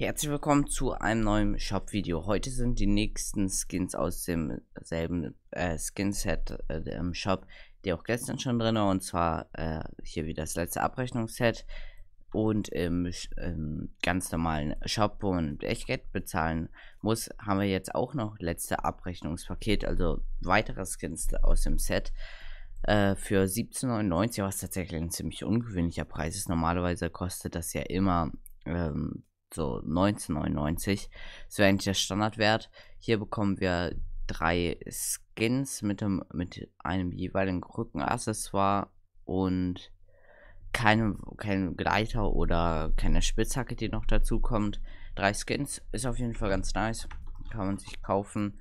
Herzlich willkommen zu einem neuen Shop-Video. Heute sind die nächsten Skins aus demselben äh, Skinset äh, im Shop, die auch gestern schon drin war. Und zwar äh, hier wieder das letzte Abrechnungsset und im, im ganz normalen Shop, wo man echt Geld bezahlen muss, haben wir jetzt auch noch letzte Abrechnungspaket, also weitere Skins aus dem Set. Äh, für 17,99, was tatsächlich ein ziemlich ungewöhnlicher Preis ist. Normalerweise kostet das ja immer ähm, so 19,99. Das wäre eigentlich der Standardwert. Hier bekommen wir drei Skins mit, dem, mit einem jeweiligen Rückenaccessoire und keinem, keinem Gleiter oder keine Spitzhacke, die noch dazu kommt. Drei Skins ist auf jeden Fall ganz nice. Kann man sich kaufen.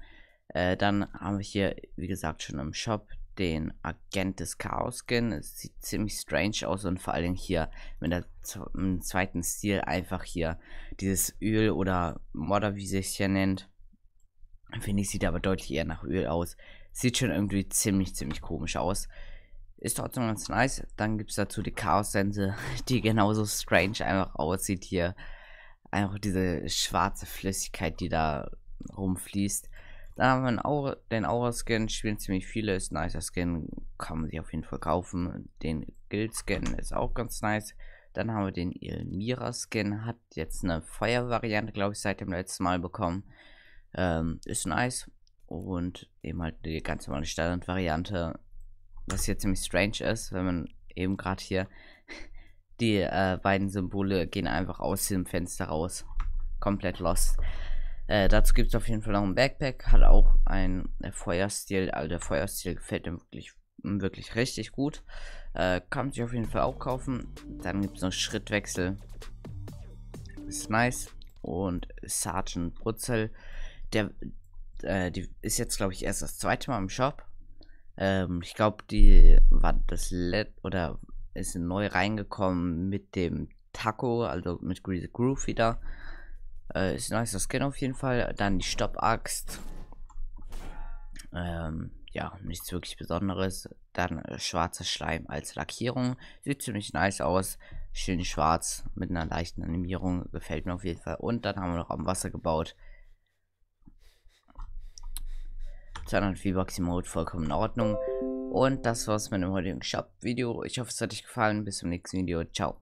Äh, dann haben wir hier, wie gesagt, schon im Shop den Agent des Chaos-Skin. Es sieht ziemlich strange aus und vor allem hier mit der zweiten Stil einfach hier dieses Öl oder Modder, wie sich hier nennt. Finde ich, sieht aber deutlich eher nach Öl aus. Sieht schon irgendwie ziemlich, ziemlich komisch aus. Ist trotzdem ganz nice. Dann gibt es dazu die Chaos-Sense, die genauso strange einfach aussieht hier. Einfach diese schwarze Flüssigkeit, die da rumfließt. Da haben wir einen Aura, den Aura-Scan, spielen ziemlich viele, ist ein nicer Skin, kann man sich auf jeden Fall kaufen. Den Guild-Scan ist auch ganz nice. Dann haben wir den Elmira-Skin, hat jetzt eine Feuer-Variante, glaube ich, seit dem letzten Mal bekommen. Ähm, ist nice. Und eben halt die ganz normale Standard-Variante. Was hier ziemlich strange ist, wenn man eben gerade hier die äh, beiden Symbole gehen einfach aus dem Fenster raus. Komplett lost. Äh, dazu gibt es auf jeden Fall noch ein Backpack, hat auch ein äh, Feuerstil, also der Feuerstil gefällt mir wirklich, wirklich richtig gut. Äh, kann man sich auf jeden Fall auch kaufen. Dann gibt es noch Schrittwechsel, ist nice. Und Sergeant Brutzel, der äh, die ist jetzt glaube ich erst das zweite Mal im Shop. Ähm, ich glaube, die war das Let oder ist neu reingekommen mit dem Taco, also mit Greasy Groove wieder. Äh, ist ein das Skin auf jeden Fall. Dann die Stopp-Axt. Ähm, ja, nichts wirklich Besonderes. Dann äh, schwarzer Schleim als Lackierung. Sieht ziemlich nice aus. Schön schwarz mit einer leichten Animierung. Gefällt mir auf jeden Fall. Und dann haben wir noch am Wasser gebaut. 200 V-Bucks Mode vollkommen in Ordnung. Und das war's mit dem heutigen Shop-Video. Ich hoffe, es hat euch gefallen. Bis zum nächsten Video. Ciao.